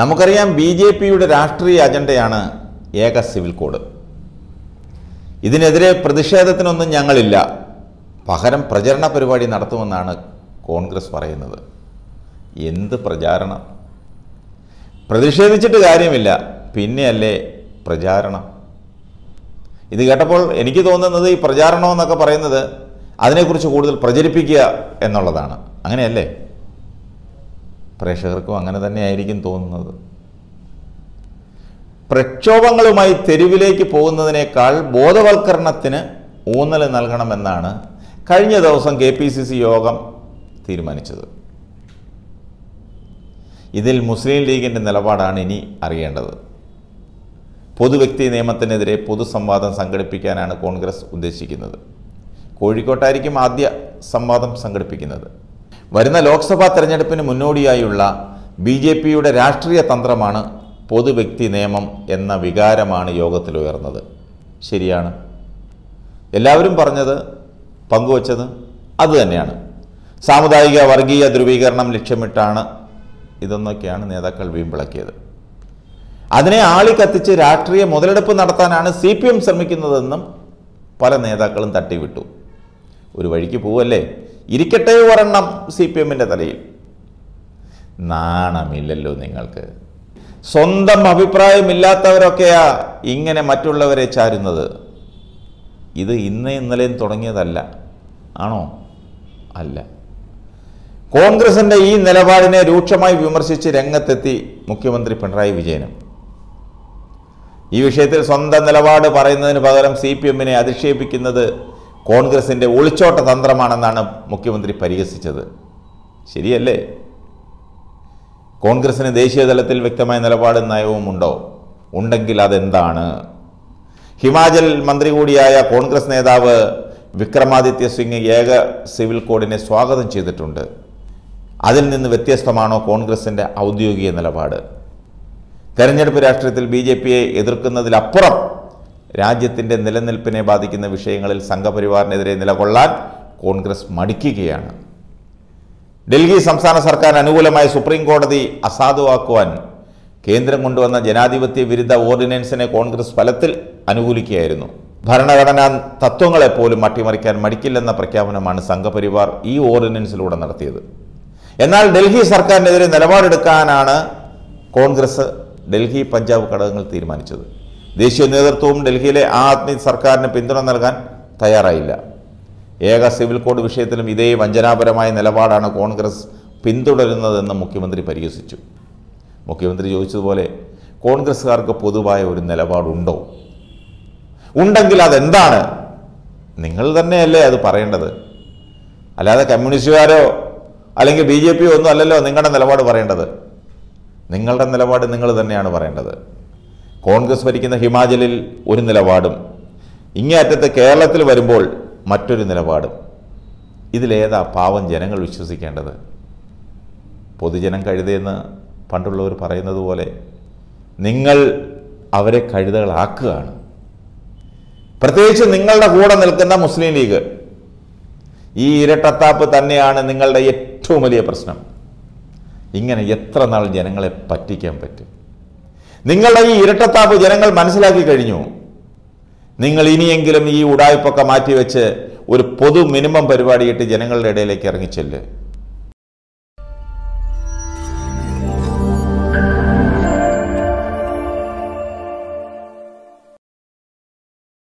നമുക്കറിയാം B J പിയുടെ രാഷ്ട്രീയ അജണ്ടയാണ് ഏക സിവിൽ കോഡ് ഇതിനെതിരെ പ്രതിഷേധത്തിനൊന്നും ഞങ്ങളില്ല പകരം പ്രചരണ പരിപാടി നടത്തുമെന്നാണ് കോൺഗ്രസ് പറയുന്നത് എന്ത് പ്രചാരണം പ്രതിഷേധിച്ചിട്ട് കാര്യമില്ല പിന്നെയല്ലേ പ്രചാരണം ഇത് കേട്ടപ്പോൾ എനിക്ക് തോന്നുന്നത് ഈ പ്രചാരണമെന്നൊക്കെ പറയുന്നത് അതിനെക്കുറിച്ച് കൂടുതൽ പ്രചരിപ്പിക്കുക എന്നുള്ളതാണ് അങ്ങനെയല്ലേ പ്രേക്ഷകർക്കും അങ്ങനെ തന്നെയായിരിക്കും തോന്നുന്നത് പ്രക്ഷോഭങ്ങളുമായി തെരുവിലേക്ക് പോകുന്നതിനേക്കാൾ ബോധവൽക്കരണത്തിന് ഊന്നൽ നൽകണമെന്നാണ് കഴിഞ്ഞ ദിവസം കെ പി സി സി യോഗം തീരുമാനിച്ചത് ഇതിൽ മുസ്ലിം ലീഗിൻ്റെ നിലപാടാണ് ഇനി അറിയേണ്ടത് പൊതുവ്യക്തി നിയമത്തിനെതിരെ പൊതുസംവാദം സംഘടിപ്പിക്കാനാണ് കോൺഗ്രസ് ഉദ്ദേശിക്കുന്നത് കോഴിക്കോട്ടായിരിക്കും ആദ്യ സംവാദം സംഘടിപ്പിക്കുന്നത് വരുന്ന ലോക്സഭാ തെരഞ്ഞെടുപ്പിന് മുന്നോടിയായുള്ള ബി ജെ പിയുടെ രാഷ്ട്രീയ തന്ത്രമാണ് പൊതുവ്യക്തി നിയമം എന്ന വികാരമാണ് യോഗത്തിൽ ഉയർന്നത് ശരിയാണ് എല്ലാവരും പറഞ്ഞത് പങ്കുവച്ചത് അതുതന്നെയാണ് സാമുദായിക വർഗീയ ധ്രുവീകരണം ലക്ഷ്യമിട്ടാണ് ഇതെന്നൊക്കെയാണ് നേതാക്കൾ വീമ്പിളക്കിയത് അതിനെ ആളി കത്തിച്ച് രാഷ്ട്രീയ മുതലെടുപ്പ് നടത്താനാണ് സി പി എം ശ്രമിക്കുന്നതെന്നും പല നേതാക്കളും തട്ടിവിട്ടു ഒരു വഴിക്ക് പോവല്ലേ ഇരിക്കട്ടെ ഒരെണ്ണം സി പി എമ്മിൻ്റെ തലയിൽ നാണമില്ലല്ലോ നിങ്ങൾക്ക് സ്വന്തം അഭിപ്രായമില്ലാത്തവരൊക്കെയാ ഇങ്ങനെ മറ്റുള്ളവരെ ചാരുന്നത് ഇത് ഇന്ന് ഇന്നലെയും തുടങ്ങിയതല്ല ആണോ അല്ല കോൺഗ്രസിൻ്റെ ഈ നിലപാടിനെ രൂക്ഷമായി വിമർശിച്ച് രംഗത്തെത്തി മുഖ്യമന്ത്രി പിണറായി വിജയനും ഈ വിഷയത്തിൽ സ്വന്തം നിലപാട് പറയുന്നതിന് പകരം സി പി എമ്മിനെ അധിക്ഷേപിക്കുന്നത് കോൺഗ്രസിൻ്റെ ഒളിച്ചോട്ട തന്ത്രമാണെന്നാണ് മുഖ്യമന്ത്രി പരിഹസിച്ചത് ശരിയല്ലേ കോൺഗ്രസിന് ദേശീയ തലത്തിൽ വ്യക്തമായ നിലപാടും നയവും ഉണ്ടോ ഉണ്ടെങ്കിൽ അതെന്താണ് ഹിമാചൽ മന്ത്രി കൂടിയായ കോൺഗ്രസ് നേതാവ് വിക്രമാദിത്യ സിംഗ് ഏക സിവിൽ കോഡിനെ സ്വാഗതം ചെയ്തിട്ടുണ്ട് അതിൽ നിന്ന് വ്യത്യസ്തമാണോ കോൺഗ്രസിൻ്റെ ഔദ്യോഗിക നിലപാട് തെരഞ്ഞെടുപ്പ് രാഷ്ട്രീയത്തിൽ ബി ജെ പിയെ എതിർക്കുന്നതിലപ്പുറം രാജ്യത്തിൻ്റെ നിലനിൽപ്പിനെ ബാധിക്കുന്ന വിഷയങ്ങളിൽ സംഘപരിവാറിനെതിരെ നിലകൊള്ളാൻ കോൺഗ്രസ് മടിക്കുകയാണ് ഡൽഹി സംസ്ഥാന സർക്കാർ അനുകൂലമായ സുപ്രീം കോടതി അസാധുവാക്കുവാൻ കേന്ദ്രം കൊണ്ടുവന്ന ജനാധിപത്യ വിരുദ്ധ ഓർഡിനൻസിനെ കോൺഗ്രസ് ഫലത്തിൽ അനുകൂലിക്കുകയായിരുന്നു ഭരണഘടനാ തത്വങ്ങളെപ്പോലും അട്ടിമറിക്കാൻ മടിക്കില്ലെന്ന പ്രഖ്യാപനമാണ് സംഘപരിവാർ ഈ ഓർഡിനൻസിലൂടെ നടത്തിയത് എന്നാൽ ഡൽഹി സർക്കാരിനെതിരെ നിലപാടെടുക്കാനാണ് കോൺഗ്രസ് ഡൽഹി പഞ്ചാബ് ഘടകങ്ങൾ തീരുമാനിച്ചത് ദേശീയ നേതൃത്വവും ഡൽഹിയിലെ ആ ആദ്മി സർക്കാരിന് പിന്തുണ നൽകാൻ തയ്യാറായില്ല ഏക സിവിൽ കോഡ് വിഷയത്തിലും ഇതേ വഞ്ചനാപരമായ നിലപാടാണ് കോൺഗ്രസ് പിന്തുടരുന്നതെന്ന് മുഖ്യമന്ത്രി പരിഹസിച്ചു മുഖ്യമന്ത്രി ചോദിച്ചതുപോലെ കോൺഗ്രസ്സുകാർക്ക് പൊതുവായ ഒരു നിലപാടുണ്ടോ ഉണ്ടെങ്കിൽ അതെന്താണ് നിങ്ങൾ തന്നെയല്ലേ അത് പറയേണ്ടത് അല്ലാതെ കമ്മ്യൂണിസ്റ്റുകാരോ അല്ലെങ്കിൽ ബി ജെ പിയോ ഒന്നും അല്ലല്ലോ നിങ്ങളുടെ നിലപാട് പറയേണ്ടത് നിങ്ങളുടെ നിലപാട് നിങ്ങൾ തന്നെയാണ് പറയേണ്ടത് കോൺഗ്രസ് ഭരിക്കുന്ന ഹിമാചലിൽ ഒരു നിലപാടും ഇങ്ങേയറ്റത്തെ കേരളത്തിൽ വരുമ്പോൾ മറ്റൊരു നിലപാടും ഇതിലേതാ പാവം ജനങ്ങൾ വിശ്വസിക്കേണ്ടത് പൊതുജനം കഴുതയെന്ന് പണ്ടുള്ളവർ പറയുന്നത് പോലെ നിങ്ങൾ അവരെ കഴുതകളാക്കുകയാണ് പ്രത്യേകിച്ച് നിങ്ങളുടെ കൂടെ നിൽക്കുന്ന മുസ്ലിം ലീഗ് ഈ ഇരട്ടത്താപ്പ് തന്നെയാണ് നിങ്ങളുടെ ഏറ്റവും വലിയ പ്രശ്നം ഇങ്ങനെ എത്ര നാൾ ജനങ്ങളെ പറ്റിക്കാൻ പറ്റും നിങ്ങളുടെ ഈ ഇരട്ടത്താപ്പ് ജനങ്ങൾ മനസ്സിലാക്കി കഴിഞ്ഞു നിങ്ങൾ ഇനിയെങ്കിലും ഈ ഉടായ്പൊക്കെ മാറ്റിവെച്ച് ഒരു പൊതു മിനിമം പരിപാടിയിട്ട് ജനങ്ങളുടെ ഇടയിലേക്ക് ഇറങ്ങിച്ചെല്ലേ